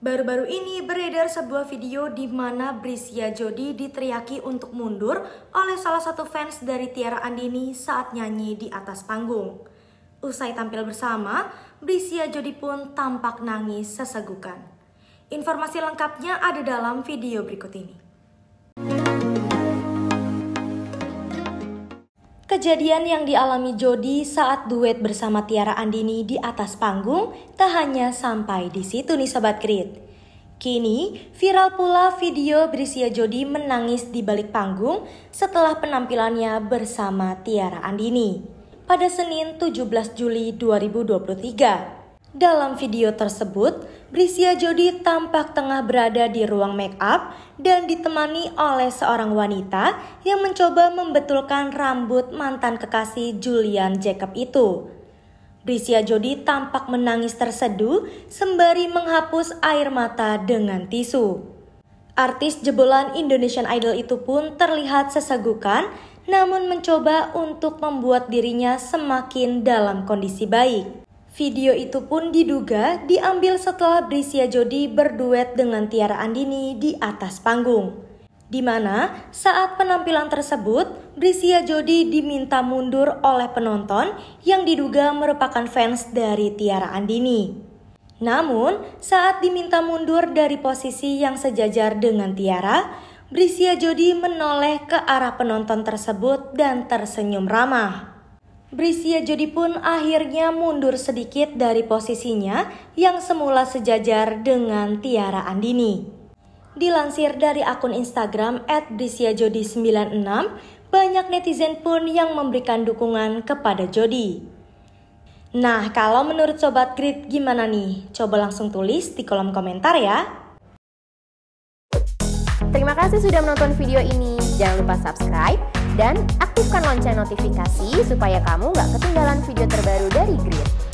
Baru-baru ini beredar sebuah video di mana Brisia Jodi diteriaki untuk mundur oleh salah satu fans dari Tiara Andini saat nyanyi di atas panggung. Usai tampil bersama, Brisia Jodi pun tampak nangis sesegukan. Informasi lengkapnya ada dalam video berikut ini. Kejadian yang dialami Jody saat duet bersama Tiara Andini di atas panggung tak hanya sampai di situ nih Sobat Krit. Kini, viral pula video Brisia Jody menangis di balik panggung setelah penampilannya bersama Tiara Andini pada Senin 17 Juli 2023. Dalam video tersebut, Brisia Jodi tampak tengah berada di ruang make up dan ditemani oleh seorang wanita yang mencoba membetulkan rambut mantan kekasih Julian Jacob itu. Brisia Jodi tampak menangis terseduh sembari menghapus air mata dengan tisu. Artis jebolan Indonesian Idol itu pun terlihat sesegukan namun mencoba untuk membuat dirinya semakin dalam kondisi baik. Video itu pun diduga diambil setelah Brisia Jodi berduet dengan Tiara Andini di atas panggung. Di mana saat penampilan tersebut, Brisia Jodi diminta mundur oleh penonton yang diduga merupakan fans dari Tiara Andini. Namun, saat diminta mundur dari posisi yang sejajar dengan Tiara, Brisia Jodi menoleh ke arah penonton tersebut dan tersenyum ramah. Brisia Jodi pun akhirnya mundur sedikit dari posisinya yang semula sejajar dengan Tiara Andini. Dilansir dari akun Instagram @brisiajodi96, banyak netizen pun yang memberikan dukungan kepada Jodi. Nah, kalau menurut Sobat Grid gimana nih? Coba langsung tulis di kolom komentar ya. Terima kasih sudah menonton video ini. Jangan lupa subscribe dan aktifkan lonceng notifikasi supaya kamu nggak ketinggalan video terbaru dari Green.